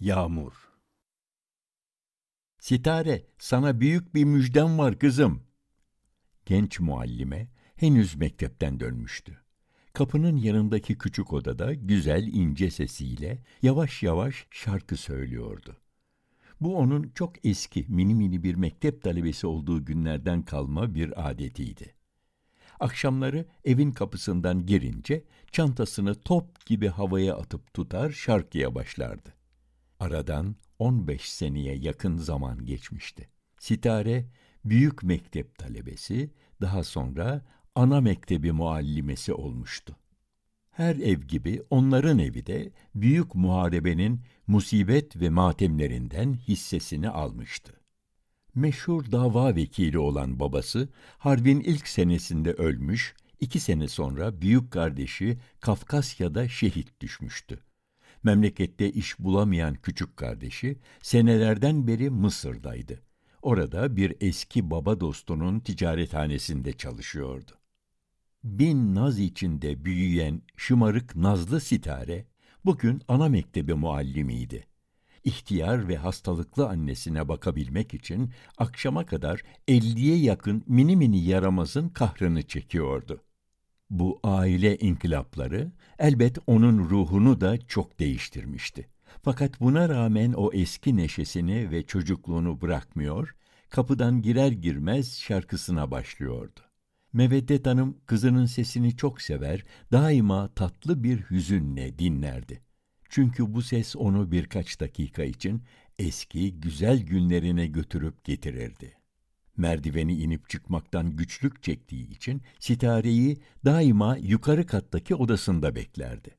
Yağmur Sitare, sana büyük bir müjdem var kızım. Genç muallime henüz mektepten dönmüştü. Kapının yanındaki küçük odada güzel ince sesiyle yavaş yavaş şarkı söylüyordu. Bu onun çok eski mini mini bir mektep talebesi olduğu günlerden kalma bir adetiydi. Akşamları evin kapısından girince çantasını top gibi havaya atıp tutar şarkıya başlardı. Aradan 15 seneye yakın zaman geçmişti. Sitare büyük mektep talebesi, daha sonra ana mektebi muallimesi olmuştu. Her ev gibi onların evi de büyük muharebenin musibet ve matemlerinden hissesini almıştı. Meşhur dava vekili olan babası, harbin ilk senesinde ölmüş, iki sene sonra büyük kardeşi Kafkasya'da şehit düşmüştü memlekette iş bulamayan küçük kardeşi senelerden beri Mısır'daydı. Orada bir eski baba dostunun ticarethanesinde çalışıyordu. Bin naz içinde büyüyen şımarık nazlı sitare, bugün ana mektebi muallimiydi. İhtiyar ve hastalıklı annesine bakabilmek için akşama kadar elliye yakın mini mini yaramazın kahrını çekiyordu.'' Bu aile inkılapları elbet onun ruhunu da çok değiştirmişti. Fakat buna rağmen o eski neşesini ve çocukluğunu bırakmıyor, kapıdan girer girmez şarkısına başlıyordu. Meveddet Hanım kızının sesini çok sever, daima tatlı bir hüzünle dinlerdi. Çünkü bu ses onu birkaç dakika için eski güzel günlerine götürüp getirirdi merdiveni inip çıkmaktan güçlük çektiği için sitareyi daima yukarı kattaki odasında beklerdi.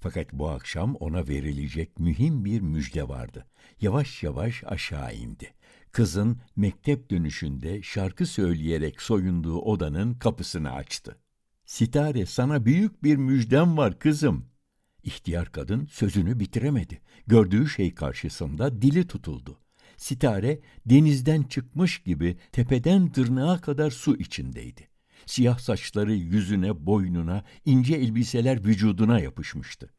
Fakat bu akşam ona verilecek mühim bir müjde vardı. Yavaş yavaş aşağı indi. Kızın mektep dönüşünde şarkı söyleyerek soyunduğu odanın kapısını açtı. Sitare sana büyük bir müjdem var kızım. İhtiyar kadın sözünü bitiremedi. Gördüğü şey karşısında dili tutuldu. Sitare denizden çıkmış gibi tepeden tırnağa kadar su içindeydi. Siyah saçları yüzüne, boynuna, ince elbiseler vücuduna yapışmıştı.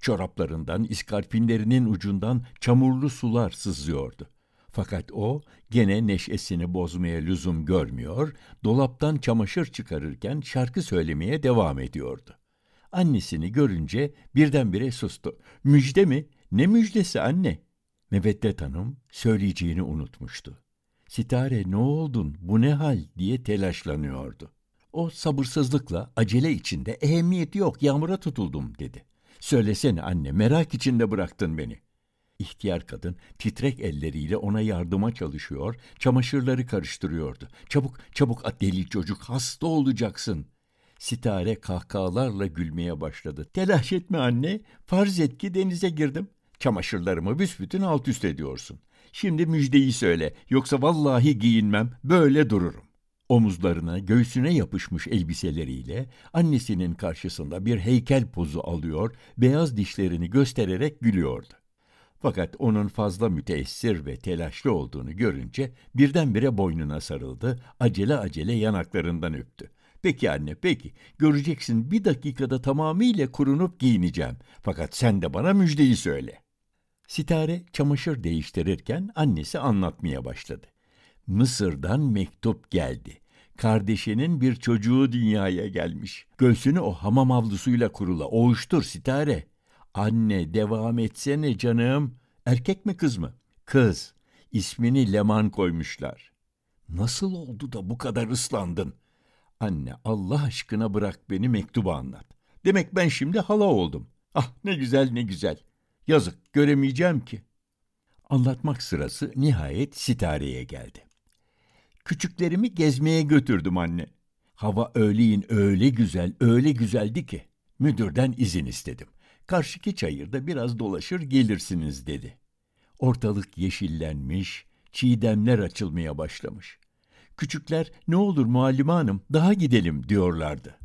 Çoraplarından, iskarpinlerinin ucundan çamurlu sular sızıyordu. Fakat o gene neşesini bozmaya lüzum görmüyor, dolaptan çamaşır çıkarırken şarkı söylemeye devam ediyordu. Annesini görünce birdenbire sustu. Müjde mi? Ne müjdesi anne? Meveddet Hanım söyleyeceğini unutmuştu. Sitare ne oldun bu ne hal diye telaşlanıyordu. O sabırsızlıkla acele içinde ehemmiyeti yok yağmura tutuldum dedi. Söylesene anne merak içinde bıraktın beni. İhtiyar kadın titrek elleriyle ona yardıma çalışıyor, çamaşırları karıştırıyordu. Çabuk çabuk at deli çocuk hasta olacaksın. Sitare kahkahalarla gülmeye başladı. Telaş etme anne, farz et ki denize girdim. Çamaşırlarımı büsbütün alt üst ediyorsun. Şimdi müjdeyi söyle, yoksa vallahi giyinmem, böyle dururum. Omuzlarına, göğsüne yapışmış elbiseleriyle annesinin karşısında bir heykel pozu alıyor, beyaz dişlerini göstererek gülüyordu. Fakat onun fazla müteessir ve telaşlı olduğunu görünce birdenbire boynuna sarıldı, acele acele yanaklarından öptü. Peki anne, peki. Göreceksin bir dakikada tamamıyla kurunup giyineceğim. Fakat sen de bana müjdeyi söyle.'' Sitare çamaşır değiştirirken annesi anlatmaya başladı. Mısır'dan mektup geldi. Kardeşinin bir çocuğu dünyaya gelmiş. Göğsünü o hamam havlusuyla kurula. Oğuştur Sitare. Anne devam etsene canım. Erkek mi kız mı? Kız. İsmini Leman koymuşlar. Nasıl oldu da bu kadar ıslandın? Anne Allah aşkına bırak beni mektubu anlat. Demek ben şimdi hala oldum. Ah ne güzel ne güzel. Yazık, göremeyeceğim ki. Anlatmak sırası nihayet sitareye geldi. Küçüklerimi gezmeye götürdüm anne. Hava öğleyin öyle güzel, öyle güzeldi ki. Müdürden izin istedim. Karşıki çayırda biraz dolaşır gelirsiniz dedi. Ortalık yeşillenmiş, çiğdemler açılmaya başlamış. Küçükler ne olur muallime hanım daha gidelim diyorlardı.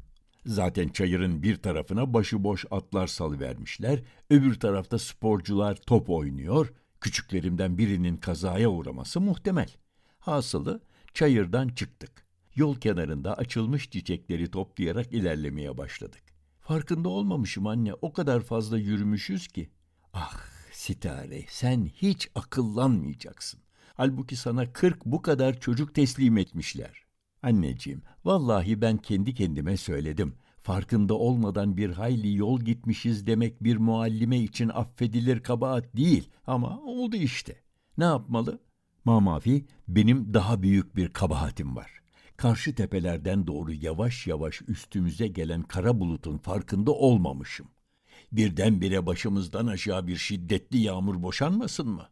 Zaten çayırın bir tarafına başıboş atlar salıvermişler, öbür tarafta sporcular top oynuyor, küçüklerimden birinin kazaya uğraması muhtemel. Hasılı çayırdan çıktık. Yol kenarında açılmış çiçekleri toplayarak ilerlemeye başladık. Farkında olmamışım anne, o kadar fazla yürümüşüz ki. Ah Sitare, sen hiç akıllanmayacaksın. Halbuki sana kırk bu kadar çocuk teslim etmişler. Anneciğim, vallahi ben kendi kendime söyledim. Farkında olmadan bir hayli yol gitmişiz demek bir muallime için affedilir kabahat değil ama oldu işte. Ne yapmalı? Mamafi, benim daha büyük bir kabahatim var. Karşı tepelerden doğru yavaş yavaş üstümüze gelen kara bulutun farkında olmamışım. Birdenbire başımızdan aşağı bir şiddetli yağmur boşanmasın mı?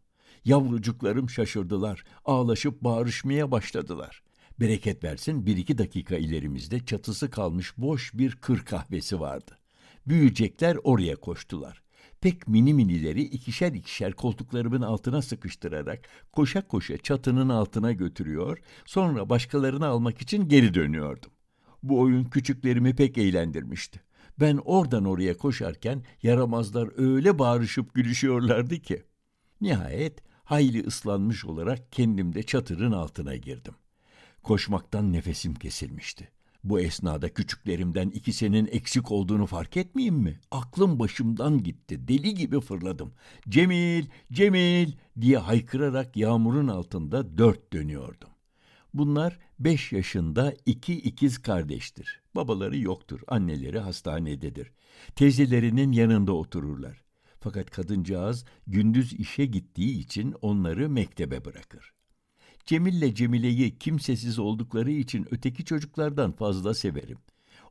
Yavrucuklarım şaşırdılar, ağlaşıp bağırışmaya başladılar. Bereket versin bir iki dakika ilerimizde çatısı kalmış boş bir kır kahvesi vardı. Büyüyecekler oraya koştular. Pek mini minileri ikişer ikişer koltuklarımın altına sıkıştırarak koşa koşa çatının altına götürüyor, sonra başkalarını almak için geri dönüyordum. Bu oyun küçüklerimi pek eğlendirmişti. Ben oradan oraya koşarken yaramazlar öyle bağırışıp gülüşüyorlardı ki. Nihayet hayli ıslanmış olarak kendimde çatırın altına girdim. Koşmaktan nefesim kesilmişti. Bu esnada küçüklerimden ikisinin eksik olduğunu fark etmeyeyim mi? Aklım başımdan gitti. Deli gibi fırladım. Cemil, Cemil diye haykırarak yağmurun altında dört dönüyordum. Bunlar beş yaşında iki ikiz kardeştir. Babaları yoktur, anneleri hastanededir. Teyzelerinin yanında otururlar. Fakat kadıncağız gündüz işe gittiği için onları mektebe bırakır. Cemil'le Cemile'yi kimsesiz oldukları için öteki çocuklardan fazla severim.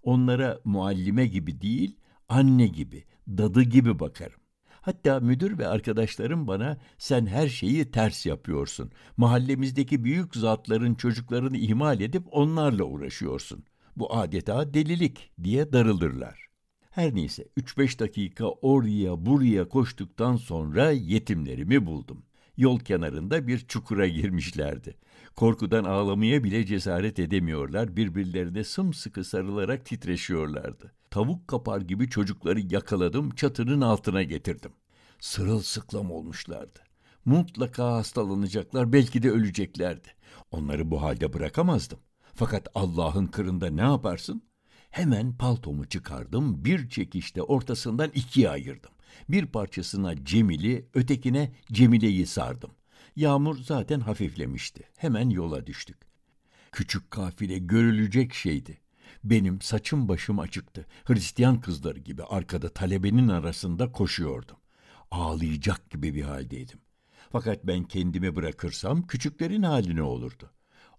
Onlara muallime gibi değil, anne gibi, dadı gibi bakarım. Hatta müdür ve arkadaşlarım bana sen her şeyi ters yapıyorsun. Mahallemizdeki büyük zatların çocuklarını ihmal edip onlarla uğraşıyorsun. Bu adeta delilik diye darılırlar. Her neyse 3-5 dakika oraya buraya koştuktan sonra yetimlerimi buldum yol kenarında bir çukura girmişlerdi. Korkudan ağlamaya bile cesaret edemiyorlar, birbirlerine sımsıkı sarılarak titreşiyorlardı. Tavuk kapar gibi çocukları yakaladım, çatının altına getirdim. Sırılsıklam olmuşlardı. Mutlaka hastalanacaklar, belki de öleceklerdi. Onları bu halde bırakamazdım. Fakat Allah'ın kırında ne yaparsın? Hemen paltomu çıkardım, bir çekişte ortasından ikiye ayırdım. Bir parçasına Cemil'i, ötekine Cemile'yi sardım. Yağmur zaten hafiflemişti. Hemen yola düştük. Küçük kafile görülecek şeydi. Benim saçım başım açıktı. Hristiyan kızları gibi arkada talebenin arasında koşuyordum. Ağlayacak gibi bir haldeydim. Fakat ben kendimi bırakırsam küçüklerin hali ne olurdu?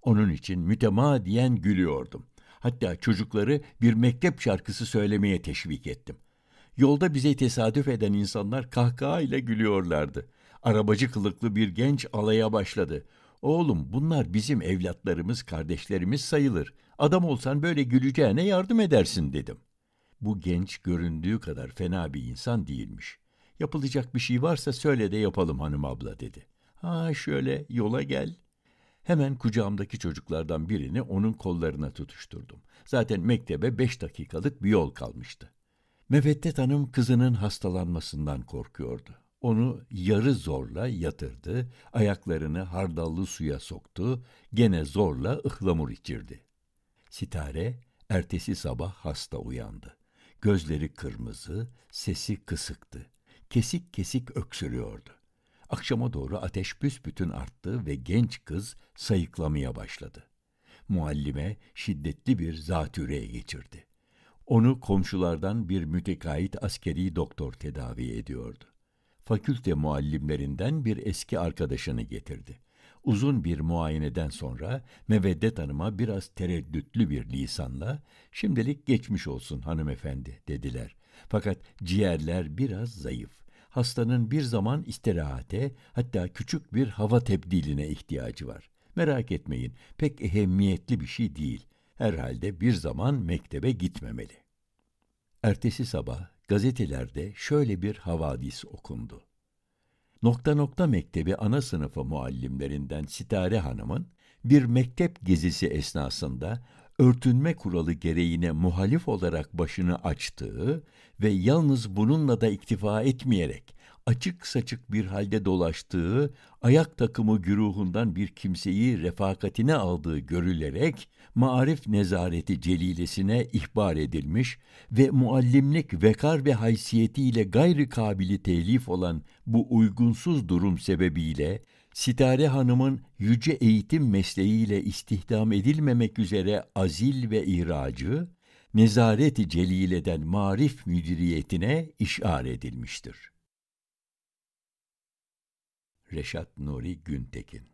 Onun için mütemadiyen gülüyordum. Hatta çocukları bir mektep şarkısı söylemeye teşvik ettim. Yolda bize tesadüf eden insanlar kahkaha ile gülüyorlardı. Arabacı kılıklı bir genç alaya başladı. Oğlum bunlar bizim evlatlarımız, kardeşlerimiz sayılır. Adam olsan böyle güleceğine yardım edersin dedim. Bu genç göründüğü kadar fena bir insan değilmiş. Yapılacak bir şey varsa söyle de yapalım hanım abla dedi. Ha şöyle yola gel. Hemen kucağımdaki çocuklardan birini onun kollarına tutuşturdum. Zaten mektebe beş dakikalık bir yol kalmıştı. Mefettet Hanım kızının hastalanmasından korkuyordu. Onu yarı zorla yatırdı, ayaklarını hardallı suya soktu, gene zorla ıhlamur içirdi. Sitare ertesi sabah hasta uyandı. Gözleri kırmızı, sesi kısıktı. Kesik kesik öksürüyordu. Akşama doğru ateş büsbütün arttı ve genç kız sayıklamaya başladı. Muallime şiddetli bir zatüreye geçirdi. Onu komşulardan bir mütekait askeri doktor tedavi ediyordu. Fakülte muallimlerinden bir eski arkadaşını getirdi. Uzun bir muayeneden sonra Meveddet Hanım'a biraz tereddütlü bir lisanla şimdilik geçmiş olsun hanımefendi dediler. Fakat ciğerler biraz zayıf. Hastanın bir zaman istirahate hatta küçük bir hava tebdiline ihtiyacı var. Merak etmeyin pek ehemmiyetli bir şey değil herhalde bir zaman mektebe gitmemeli. Ertesi sabah gazetelerde şöyle bir havadis okundu. Nokta nokta mektebi ana sınıfı muallimlerinden Sitare Hanım'ın bir mektep gezisi esnasında örtünme kuralı gereğine muhalif olarak başını açtığı ve yalnız bununla da iktifa etmeyerek açık saçık bir halde dolaştığı, ayak takımı güruhundan bir kimseyi refakatine aldığı görülerek maarif nezareti celilesine ihbar edilmiş ve muallimlik vekar ve haysiyetiyle gayri kabili telif olan bu uygunsuz durum sebebiyle Sitare Hanım'ın yüce eğitim mesleğiyle istihdam edilmemek üzere azil ve ihracı, Nezareti Celile'den Marif Müdüriyetine işar edilmiştir. Reşat Nuri Güntekin